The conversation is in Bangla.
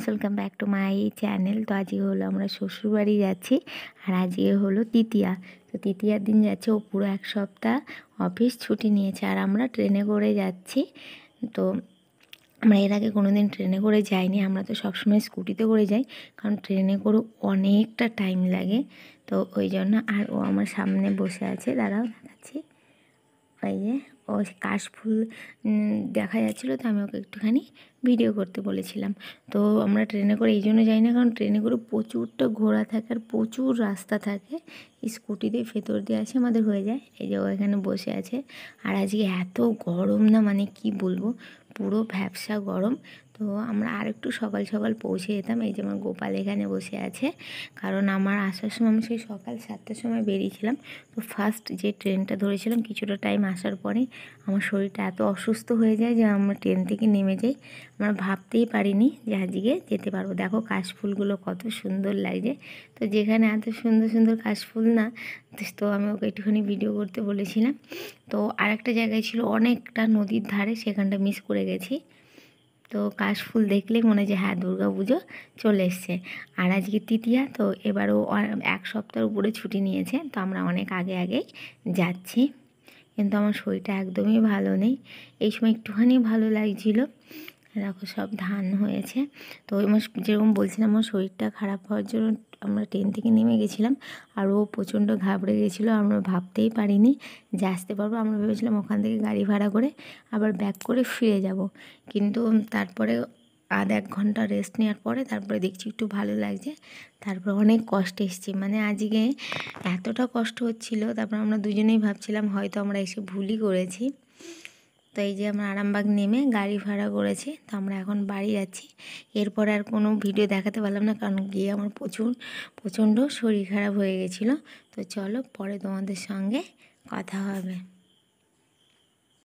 welcome back to my channel তো আজকে হলো আমরা শ্বশুরবাড়ি যাচ্ছি আর আজকে হলো তৃতীয়া তো তৃতীয়ার দিন যাচ্ছে ও পুরো এক সপ্তাহ অফিস ছুটি নিয়েছে আর আমরা ট্রেনে করে যাচ্ছি তো আমরা এর আগে কোনো দিন ট্রেনে করে যাইনি আমরা তো সবসময় স্কুটিতে করে যাই কারণ ট্রেনে করে অনেকটা টাইম লাগে তো ওই জন্য আর ও আমার সামনে বসে আছে দাঁড়াও দেখাচ্ছি পাই যে ও কাশফুল দেখা যাচ্ছিলো তো আমি ওকে একটুখানি ভিডিও করতে বলেছিলাম তো আমরা ট্রেনে করে এই জন্য যাই না কারণ ট্রেনে করে প্রচুরটা ঘোরা থাকে আর প্রচুর রাস্তা থাকে স্কুটি দিয়ে ভেতর দিয়ে আসে আমাদের হয়ে যায় এই যে ও এখানে বসে আছে আর আজকে এত গরম না মানে কি বলবো পুরো ভ্যাবসা গরম তো আমরা আর একটু সকাল সকাল পৌঁছে যেতাম এই যে আমার গোপাল এখানে বসে আছে কারণ আমার আসার সময় আমি সেই সকাল সাতটার সময় বেরিয়েছিলাম তো ফার্স্ট যে ট্রেনটা ধরেছিলাম কিছুটা টাইম আসার পরে আমার শরীরটা এত অসুস্থ হয়ে যায় যে আমরা ট্রেন থেকে নেমে যাই আমরা ভাবতেই পারিনি যে আজকে যেতে পারবো দেখো কাশফুলগুলো কত সুন্দর লাগছে তো যেখানে এত সুন্দর সুন্দর কাশফুল না তো আমি ওকে একটুখানি ভিডিও করতে বলেছিলাম তো আরেকটা জায়গায় ছিল অনেকটা নদীর ধারে সেখানটা মিস করে গেছি তো কাশফুল দেখলে মনে হয় যে হ্যাঁ দুর্গা পুজো চলে এসছে আর আজকে তৃতীয়া তো এবারও এক সপ্তাহ উপরে ছুটি নিয়েছে তো আমরা অনেক আগে আগেই যাচ্ছি কিন্তু আমার শরীরটা একদমই ভালো নেই এই সময় একটুখানি ভালো লাগছিলো দেখো সব ধান হয়েছে তো ওই মাস যেরকম বলছিলাম আমার শরীরটা খারাপ হওয়ার জন্য আমরা ট্রেন থেকে নেমে গেছিলাম আর ও প্রচণ্ড ঘাবড়ে গেছিলো আমরা ভাবতেই পারিনি যে আসতে পারবো আমরা ভেবেছিলাম ওখান থেকে গাড়ি ভাড়া করে আবার ব্যাক করে ফিরে যাব কিন্তু তারপরে আধ এক ঘন্টা রেস্ট নেওয়ার পরে তারপরে দেখছি একটু ভালো লাগছে তারপর অনেক কষ্ট এসছে মানে আজকে এতটা কষ্ট হচ্ছিল তারপর আমরা দুজনেই ভাবছিলাম হয়তো আমরা এসে ভুলই করেছি তো এই যে আমরা আরামবাগ নেমে গাড়ি ভাড়া করেছি তো আমরা এখন বাড়ি যাচ্ছি এরপর আর কোনো ভিডিও দেখাতে পারলাম না কারণ গিয়ে আমার প্রচুর প্রচণ্ড শরীর খারাপ হয়ে গেছিলো তো চলো পরে তোমাদের সঙ্গে কথা হবে